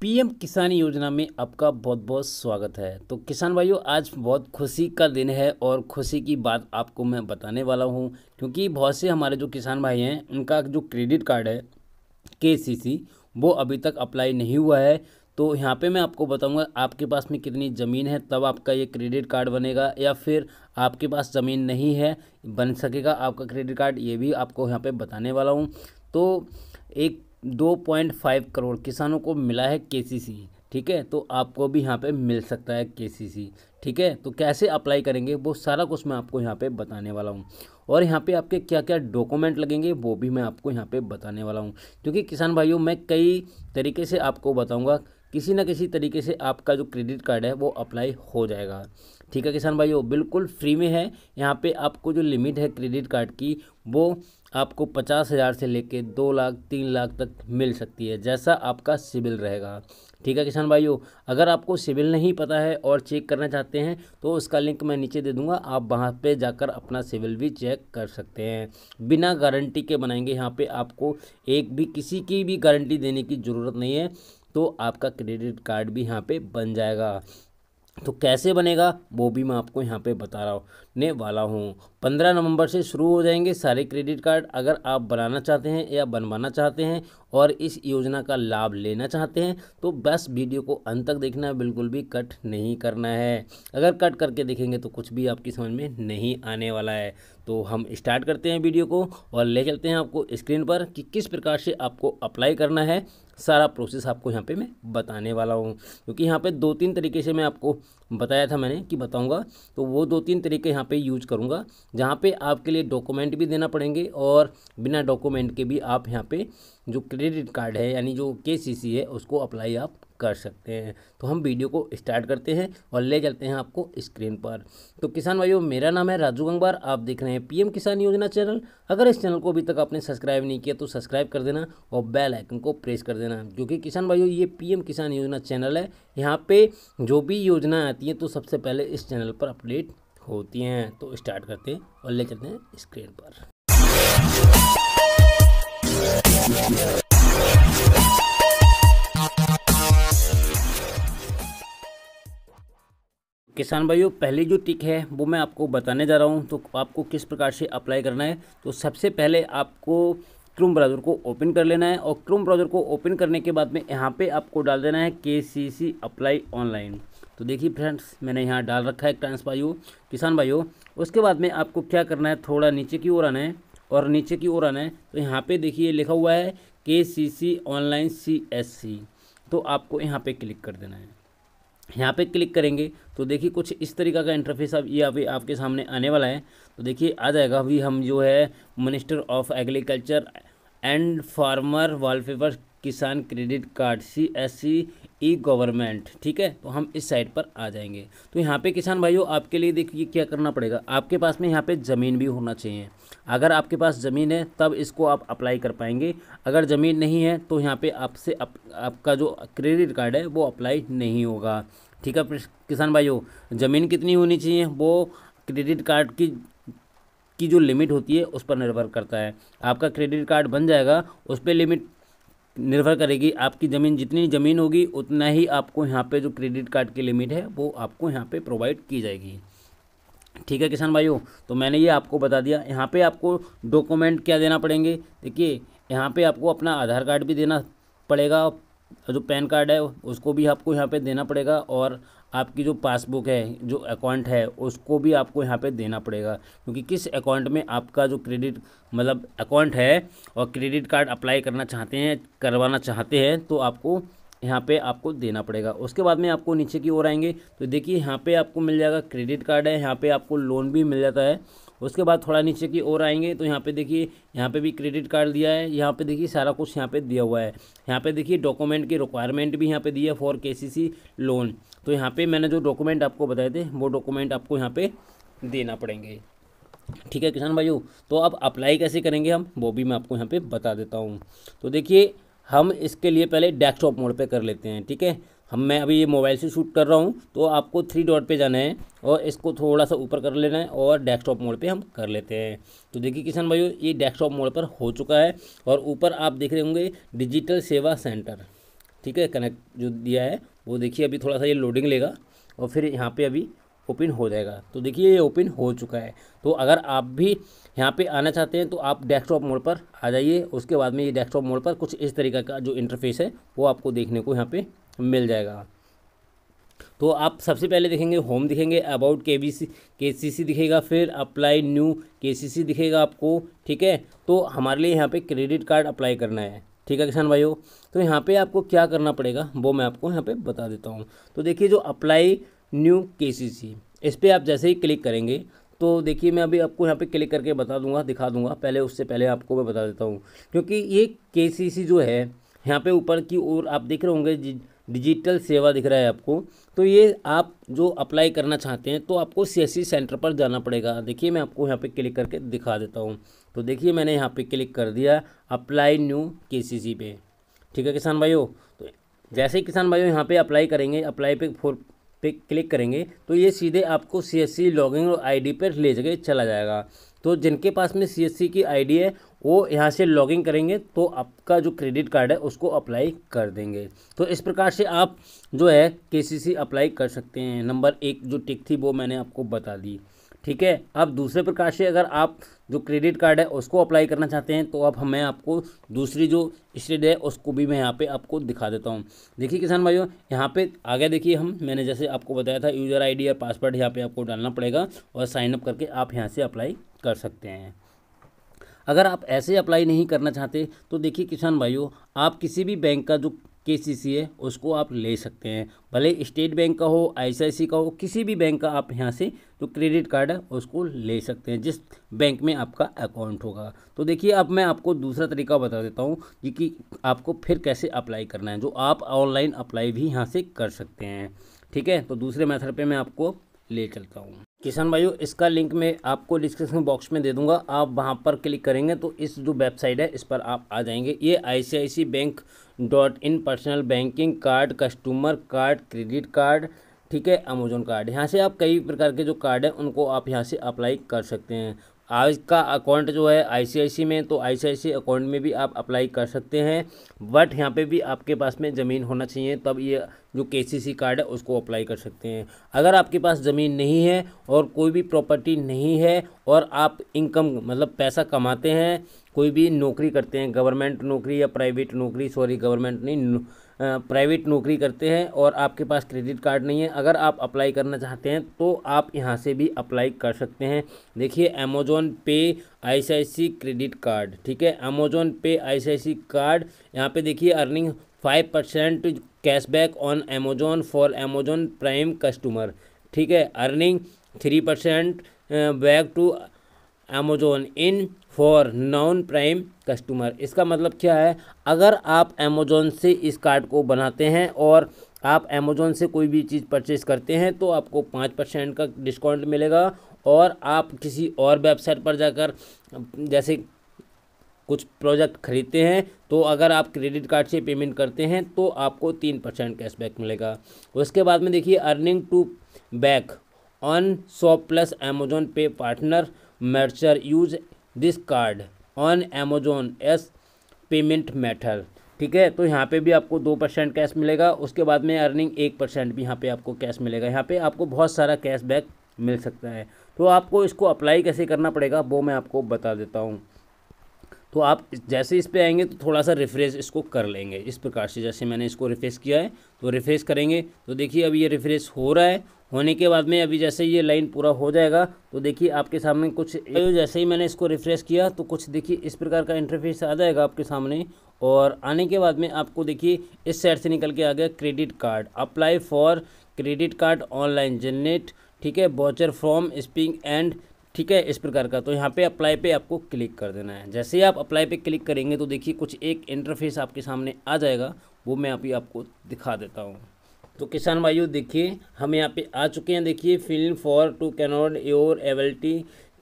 PM किसान योजना में आपका बहुत बहुत स्वागत है तो किसान भाइयों आज बहुत खुशी का दिन है और खुशी की बात आपको मैं बताने वाला हूं क्योंकि बहुत से हमारे जो किसान भाई हैं उनका जो क्रेडिट कार्ड है केसीसी वो अभी तक अप्लाई नहीं हुआ है तो यहाँ पे मैं आपको बताऊंगा आपके पास में कितनी ज़मीन है तब आपका ये क्रेडिट कार्ड बनेगा या फिर आपके पास ज़मीन नहीं है बन सकेगा आपका क्रेडिट कार्ड ये भी आपको यहाँ पे बताने वाला हूँ तो एक 2.5 करोड़ किसानों को मिला है केसीसी ठीक है तो आपको भी यहाँ पे मिल सकता है केसीसी ठीक है तो कैसे अप्लाई करेंगे वो सारा कुछ मैं आपको यहाँ पे बताने वाला हूँ और यहाँ पे आपके क्या क्या डॉक्यूमेंट लगेंगे वो भी मैं आपको यहाँ पे बताने वाला हूँ क्योंकि किसान भाइयों मैं कई तरीके से आपको बताऊँगा किसी न किसी तरीके से आपका जो क्रेडिट कार्ड है वो अप्लाई हो जाएगा ठीक है किसान भाइयों बिल्कुल फ्री में है यहाँ पे आपको जो लिमिट है क्रेडिट कार्ड की वो आपको पचास हज़ार से लेके दो लाख तीन लाख तक मिल सकती है जैसा आपका सिविल रहेगा ठीक है किसान भाइयों अगर आपको सिविल नहीं पता है और चेक करना चाहते हैं तो उसका लिंक मैं नीचे दे दूंगा आप वहां पे जाकर अपना सिविल भी चेक कर सकते हैं बिना गारंटी के बनाएंगे यहाँ पे आपको एक भी किसी की भी गारंटी देने की ज़रूरत नहीं है तो आपका क्रेडिट कार्ड भी यहाँ पर बन जाएगा तो कैसे बनेगा वो भी मैं आपको यहाँ पे बता रहा हूँ ने वाला हूँ पंद्रह नवंबर से शुरू हो जाएंगे सारे क्रेडिट कार्ड अगर आप बनाना चाहते हैं या बनवाना चाहते हैं और इस योजना का लाभ लेना चाहते हैं तो बस वीडियो को अंत तक देखना बिल्कुल भी कट नहीं करना है अगर कट करके देखेंगे तो कुछ भी आपकी समझ में नहीं आने वाला है तो हम स्टार्ट करते हैं वीडियो को और ले चलते हैं आपको स्क्रीन पर कि किस प्रकार से आपको अप्लाई करना है सारा प्रोसेस आपको यहाँ पे मैं बताने वाला हूँ क्योंकि यहाँ पे दो तीन तरीके से मैं आपको बताया था मैंने कि बताऊँगा तो वो दो तीन तरीके यहाँ पे यूज करूँगा जहाँ पर आपके लिए डॉक्यूमेंट भी देना पड़ेंगे और बिना डॉक्यूमेंट के भी आप यहाँ पे जो क्रेडिट कार्ड है यानी जो के है उसको अप्लाई आप कर सकते हैं तो हम वीडियो को स्टार्ट करते हैं और ले चलते हैं आपको स्क्रीन पर तो किसान भाइयों मेरा नाम है राजू गंगवार आप देख रहे हैं पीएम किसान योजना चैनल अगर इस चैनल को अभी तक आपने सब्सक्राइब नहीं किया तो सब्सक्राइब कर देना और बेल आइकन को प्रेस कर देना क्योंकि किसान भाइयों ये पीएम किसान योजना चैनल है यहाँ पर जो भी योजनाएँ आती हैं तो सबसे पहले इस चैनल पर अपडेट होती हैं तो स्टार्ट करते हैं और ले चलते हैं स्क्रीन पर किसान भाइयों पहली जो टिक है वो मैं आपको बताने जा रहा हूँ तो आपको किस प्रकार से अप्लाई करना है तो सबसे पहले आपको क्रोम ब्राउज़र को ओपन कर लेना है और क्रोम ब्राउज़र को ओपन करने के बाद में यहाँ पे आपको डाल देना है के सी सी अप्लाई ऑनलाइन तो देखिए फ्रेंड्स मैंने यहाँ डाल रखा है ट्रांस भाइयों किसान भाइयों उसके बाद में आपको क्या करना है थोड़ा नीचे की ओर आना है और नीचे की ओर आना है तो यहाँ पे देखिए लिखा हुआ है के सी सी ऑनलाइन सी एस सी तो आपको यहाँ पे क्लिक कर देना है यहाँ पे क्लिक करेंगे तो देखिए कुछ इस तरीका का इंटरफेस अब ये अभी आपके सामने आने वाला है तो देखिए आ जाएगा अभी हम जो है minister of agriculture and farmer welfare Kisan credit card C S C E government ठीक है तो हम इस साइड पर आ जाएंगे तो यहाँ पे किसान भाइयों आपके लिए देखिए क्या करना पड़ेगा आपके पास में यहाँ पे ज़मीन भी होना चाहिए अगर आपके पास ज़मीन है तब इसको आप अप्लाई कर पाएंगे अगर ज़मीन नहीं है तो यहाँ पे आपसे अप, आपका जो क्रेडिट कार्ड है वो अप्लाई नहीं होगा ठीक है किसान भाइयों ज़मीन कितनी होनी चाहिए वो क्रेडिट कार्ड की की जो लिमिट होती है उस पर निर्भर करता है आपका क्रेडिट कार्ड बन जाएगा उस पर लिमिट निर्भर करेगी आपकी ज़मीन जितनी ज़मीन होगी उतना ही आपको यहाँ पे जो क्रेडिट कार्ड की लिमिट है वो आपको यहाँ पे प्रोवाइड की जाएगी ठीक है किसान भाइयों तो मैंने ये आपको बता दिया यहाँ पे आपको डॉक्यूमेंट क्या देना पड़ेंगे देखिए यहाँ पे आपको अपना आधार कार्ड भी देना पड़ेगा जो पैन कार्ड है उसको भी आपको यहाँ पे देना पड़ेगा और आपकी जो पासबुक है जो अकाउंट है उसको भी आपको यहाँ पे देना पड़ेगा क्योंकि किस अकाउंट में आपका जो क्रेडिट मतलब अकाउंट है और क्रेडिट कार्ड अप्लाई करना चाहते हैं करवाना चाहते हैं तो आपको यहाँ पे आपको देना पड़ेगा उसके बाद में आपको नीचे की ओर आएंगे तो देखिए यहाँ पे आपको मिल जाएगा क्रेडिट कार्ड है यहाँ पे आपको लोन भी मिल जाता है उसके बाद थोड़ा नीचे की ओर आएंगे तो यहाँ पे देखिए यहाँ पे भी क्रेडिट कार्ड दिया है यहाँ पे देखिए सारा कुछ यहाँ पे दिया हुआ है यहाँ पे देखिए डॉक्यूमेंट की रिक्वायरमेंट भी यहाँ पे दी है फॉर के लोन तो यहाँ पे मैंने जो डॉक्यूमेंट आपको बताए थे वो डॉक्यूमेंट आपको यहाँ पे देना पड़ेंगे ठीक है किसान भाइयों तो अब अप्लाई कैसे करेंगे हम वो भी मैं आपको यहाँ पर बता देता हूँ तो देखिए हम इसके लिए पहले डेस्कटॉप मोड पे कर लेते हैं ठीक है हम मैं अभी ये मोबाइल से शूट कर रहा हूँ तो आपको थ्री डॉट पे जाना है और इसको थोड़ा सा ऊपर कर लेना है और डेस्कटॉप मोड पे हम कर लेते हैं तो देखिए किसान भाइयों ये डेस्कटॉप मोड पर हो चुका है और ऊपर आप देख रहे होंगे डिजिटल सेवा सेंटर ठीक है कनेक्ट जो दिया है वो देखिए अभी थोड़ा सा ये लोडिंग लेगा और फिर यहाँ पर अभी ओपन हो जाएगा तो देखिए ये ओपन हो चुका है तो अगर आप भी यहाँ पे आना चाहते हैं तो आप डेस्कटॉप मोड पर आ जाइए उसके बाद में ये डेस्कटॉप मोड पर कुछ इस तरीके का जो इंटरफेस है वो आपको देखने को यहाँ पे मिल जाएगा तो आप सबसे पहले देखेंगे होम दिखेंगे अबाउट के बी सी के सी सी दिखेगा फिर अप्लाई न्यू के सी सी दिखेगा आपको ठीक है तो हमारे लिए यहाँ पर क्रेडिट कार्ड अप्लाई करना है ठीक है किसान भाइयों तो यहाँ पे आपको क्या करना पड़ेगा वो मैं आपको यहाँ पे बता देता हूँ तो देखिए जो अप्लाई न्यू के इस पर आप जैसे ही क्लिक करेंगे तो देखिए मैं अभी आपको यहाँ पे क्लिक करके बता दूंगा दिखा दूंगा पहले उससे पहले आपको मैं बता देता हूँ क्योंकि ये के जो है यहाँ पे ऊपर की ओर आप देख रहे होंगे डिजिटल सेवा दिख रहा है आपको तो ये आप जो अप्लाई करना चाहते हैं तो आपको सी सेंटर पर जाना पड़ेगा देखिए मैं आपको यहाँ पे क्लिक करके दिखा देता हूँ तो देखिए मैंने यहाँ पे क्लिक कर दिया अप्लाई न्यू के पे ठीक है किसान भाइयों तो जैसे ही किसान भाइयों यहाँ पे अप्लाई करेंगे अप्लाई पे फोर पे क्लिक करेंगे तो ये सीधे आपको सी एस सी लॉगिन और आईडी पर ले जाके चला जाएगा तो जिनके पास में सी एस सी की आईडी है वो यहाँ से लॉगिन करेंगे तो आपका जो क्रेडिट कार्ड है उसको अप्लाई कर देंगे तो इस प्रकार से आप जो है के सी सी अप्लाई कर सकते हैं नंबर एक जो टिक थी वो मैंने आपको बता दी ठीक है अब दूसरे प्रकार से अगर आप जो क्रेडिट कार्ड है उसको अप्लाई करना चाहते हैं तो अब आप मैं आपको दूसरी जो स्टेट है उसको भी मैं यहाँ पे आपको दिखा देता हूँ देखिए किसान भाइयों यहाँ पे आगे देखिए हम मैंने जैसे आपको बताया था यूज़र आईडी और पासवर्ड यहाँ पे आपको डालना पड़ेगा और साइन अप करके आप यहाँ से अप्लाई कर सकते हैं अगर आप ऐसे अप्लाई नहीं करना चाहते तो देखिए किसान भाइयों आप किसी भी बैंक का जो के सी है उसको आप ले सकते हैं भले स्टेट बैंक का हो आई का हो किसी भी बैंक का आप यहाँ से जो क्रेडिट कार्ड है उसको ले सकते हैं जिस बैंक में आपका अकाउंट होगा तो देखिए अब मैं आपको दूसरा तरीका बता देता हूँ कि, कि आपको फिर कैसे अप्लाई करना है जो आप ऑनलाइन अप्लाई भी यहाँ से कर सकते हैं ठीक है तो दूसरे मेथड पर मैं आपको ले चलता हूँ किसान भाइयों इसका लिंक मैं आपको डिस्क्रिप्शन बॉक्स में दे दूंगा आप वहां पर क्लिक करेंगे तो इस जो वेबसाइट है इस पर आप आ जाएंगे ये C bank dot in personal banking card customer card credit card ठीक है अमेजोन कार्ड यहाँ से आप कई प्रकार के जो कार्ड हैं उनको आप यहाँ से अप्लाई कर सकते हैं आज का अकाउंट जो है आईसीआईसी में तो आईसीआईसी अकाउंट में भी आप अप्लाई कर सकते हैं बट यहाँ पे भी आपके पास में ज़मीन होना चाहिए तब ये जो केसीसी कार्ड है उसको अप्लाई कर सकते हैं अगर आपके पास ज़मीन नहीं है और कोई भी प्रॉपर्टी नहीं है और आप इनकम मतलब पैसा कमाते हैं कोई भी नौकरी करते हैं गवर्नमेंट नौकरी या प्राइवेट नौकरी सॉरी गवर्नमेंट नहीं प्राइवेट नौकरी करते हैं और आपके पास क्रेडिट कार्ड नहीं है अगर आप अप्लाई करना चाहते हैं तो आप यहाँ से भी अप्लाई कर सकते हैं देखिए अमेजोन पे आईसीआईसी क्रेडिट कार्ड ठीक है अमेजोन पे आईसीआईसी कार्ड यहाँ पे देखिए earning five percent cashback on Amazon for Amazon prime customer ठीक है earning three percent back to Amazon in for non prime customer इसका मतलब क्या है अगर आप अमेजोन से इस कार्ड को बनाते हैं और आप अमेजोन से कोई भी चीज़ परचेज़ करते हैं तो आपको पाँच परसेंट का डिस्काउंट मिलेगा और आप किसी और वेबसाइट पर जाकर जैसे कुछ प्रोजेक्ट खरीदते हैं तो अगर आप क्रेडिट कार्ड से पेमेंट करते हैं तो आपको तीन परसेंट कैशबैक मिलेगा उसके बाद में देखिए earning two back on shop plus Amazon pay partner merchant use this card on Amazon as payment method ठीक है तो यहाँ पे भी आपको दो परसेंट कैश मिलेगा उसके बाद में अर्निंग एक परसेंट भी यहाँ पे आपको कैश मिलेगा यहाँ पे आपको बहुत सारा कैश बैक मिल सकता है तो आपको इसको अप्लाई कैसे करना पड़ेगा वो मैं आपको बता देता हूँ तो आप जैसे इस पर आएंगे तो थोड़ा सा रिफ्रेश इसको कर लेंगे इस प्रकार से जैसे मैंने इसको रिफ्रेश किया है तो रिफ्रेश करेंगे तो देखिए अब ये रिफ्रेश हो रहा है होने के बाद में अभी जैसे ये लाइन पूरा हो जाएगा तो देखिए आपके सामने कुछ जैसे ही मैंने इसको रिफ़्रेश किया तो कुछ देखिए इस प्रकार का इंटरफेस आ जाएगा आपके सामने और आने के बाद में आपको देखिए इस साइड से निकल के आ गया credit card apply for credit card online generate ठीक है बॉचर फ्रॉम स्पिंग एंड ठीक है इस प्रकार का तो यहाँ पे अप्लाई पे आपको क्लिक कर देना है जैसे ही आप अप्लाई पे क्लिक करेंगे तो देखिए कुछ एक इंटरफेस आपके सामने आ जाएगा वो मैं अभी आपको दिखा देता हूँ तो किसान भाइयों देखिए हम यहाँ पे आ चुके हैं देखिए film for to cannot your एवल्टी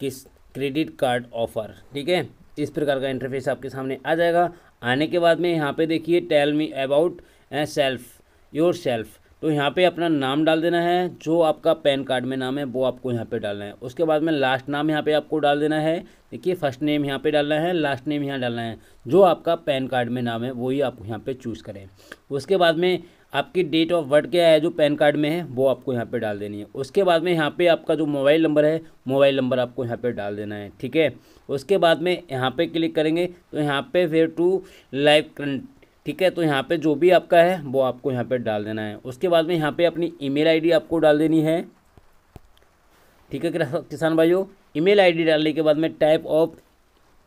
किस क्रेडिट कार्ड ऑफर ठीक है इस प्रकार का इंटरफेस आपके सामने आ जाएगा आने के बाद में यहाँ पे देखिए tell me about self yourself तो यहाँ पे अपना नाम डाल देना है जो आपका पैन कार्ड में नाम है वो आपको यहाँ पे डालना है उसके बाद में लास्ट नाम यहाँ पे आपको डाल देना है देखिए फर्स्ट नेम यहाँ पे डालना है लास्ट नेम यहाँ डालना है जो आपका पैन कार्ड में नाम है वही आप यहाँ पे चूज़ करें उसके बाद में आपकी डेट ऑफ बर्थ क्या है जो पैन कार्ड में है वो आपको यहाँ पे डाल देनी है उसके बाद में यहाँ पे आपका जो मोबाइल नंबर है मोबाइल नंबर आपको यहाँ पे डाल देना है ठीक है उसके बाद में यहाँ पे क्लिक करेंगे तो यहाँ पे फिर टू लाइव ठीक है तो यहाँ पे जो भी आपका है वो आपको यहाँ पर डाल देना है उसके बाद में यहाँ पर अपनी ई मेल आपको डाल देनी है ठीक है किसान भाइयों ई मेल डालने के बाद में टाइप ऑफ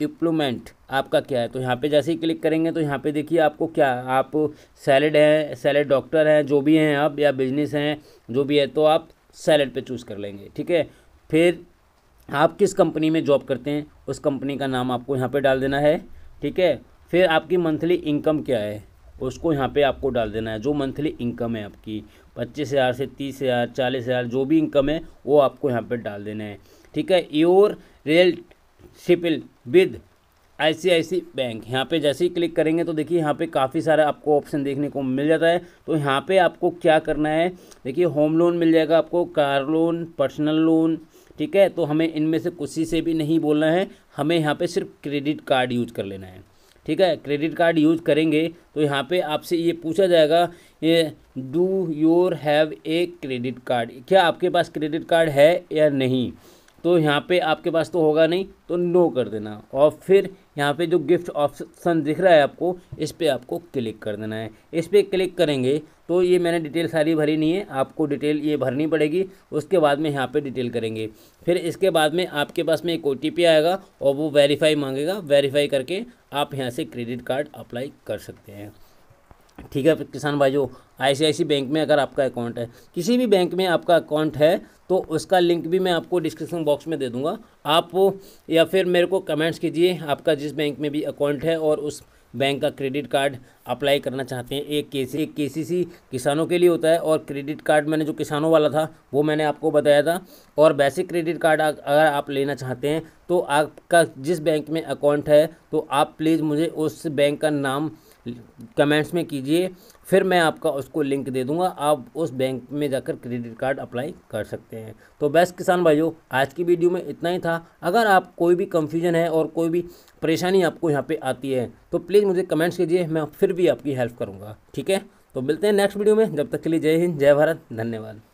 इम्प्लूमेंट आपका क्या है तो यहाँ पे जैसे ही क्लिक करेंगे तो यहाँ पे देखिए आपको क्या आप सैलड हैं सैलड डॉक्टर हैं जो भी हैं आप या बिजनेस हैं जो भी है तो आप सैलड पे चूज़ कर लेंगे ठीक है फिर आप किस कंपनी में जॉब करते हैं उस कंपनी का नाम आपको यहाँ पर डाल देना है ठीक है फिर आपकी मंथली इनकम क्या है उसको यहाँ पे आपको डाल देना है जो मंथली इनकम है आपकी पच्चीस हज़ार से तीस हज़ार चालीस हज़ार जो भी इनकम है वो आपको यहाँ पे डाल देना है ठीक है योर रियल शिपिल विद आईसीआईसी बैंक यहाँ पे जैसे ही क्लिक करेंगे तो देखिए यहाँ पे काफ़ी सारा आपको ऑप्शन देखने को मिल जाता है तो यहाँ पे आपको क्या करना है देखिए होम लोन मिल जाएगा आपको कार लोन पर्सनल लोन ठीक है तो हमें इनमें से किसी से भी नहीं बोलना है हमें यहाँ पे सिर्फ क्रेडिट कार्ड यूज कर लेना है ठीक है क्रेडिट कार्ड यूज करेंगे तो यहाँ पे आपसे ये पूछा जाएगा ये do your have a credit card क्या आपके पास क्रेडिट कार्ड है या नहीं तो यहाँ पे आपके पास तो होगा नहीं तो नो कर देना और फिर यहाँ पे जो गिफ्ट ऑप्शन दिख रहा है आपको इस पर आपको क्लिक कर देना है इस पर क्लिक करेंगे तो ये मैंने डिटेल सारी भरी नहीं है आपको डिटेल ये भरनी पड़ेगी उसके बाद में यहाँ पे डिटेल करेंगे फिर इसके बाद में आपके पास में एक ओ आएगा और वो वेरीफाई मांगेगा वेरीफाई करके आप यहाँ से क्रेडिट कार्ड अप्लाई कर सकते हैं ठीक है किसान भाइयों आईसीआईसी बैंक में अगर आपका अकाउंट है किसी भी बैंक में आपका अकाउंट है तो उसका लिंक भी मैं आपको डिस्क्रिप्शन बॉक्स में दे दूंगा आप या फिर मेरे को कमेंट्स कीजिए आपका जिस बैंक में भी अकाउंट है और उस बैंक का क्रेडिट कार्ड अप्लाई करना चाहते हैं एक के एक के किसानों के लिए होता है और क्रेडिट कार्ड मैंने जो किसानों वाला था वो मैंने आपको बताया था और वैसे क्रेडिट कार्ड अगर आप लेना चाहते हैं तो आपका जिस बैंक में अकाउंट है तो आप प्लीज़ मुझे उस बैंक का नाम कमेंट्स में कीजिए फिर मैं आपका उसको लिंक दे दूंगा आप उस बैंक में जाकर क्रेडिट कार्ड अप्लाई कर सकते हैं तो बेस्ट किसान भाइयों आज की वीडियो में इतना ही था अगर आप कोई भी कंफ्यूजन है और कोई भी परेशानी आपको यहाँ पे आती है तो प्लीज़ मुझे कमेंट्स कीजिए मैं फिर भी आपकी हेल्प करूँगा ठीक है तो मिलते हैं नेक्स्ट वीडियो में जब तक के लिए जय हिंद जय भारत धन्यवाद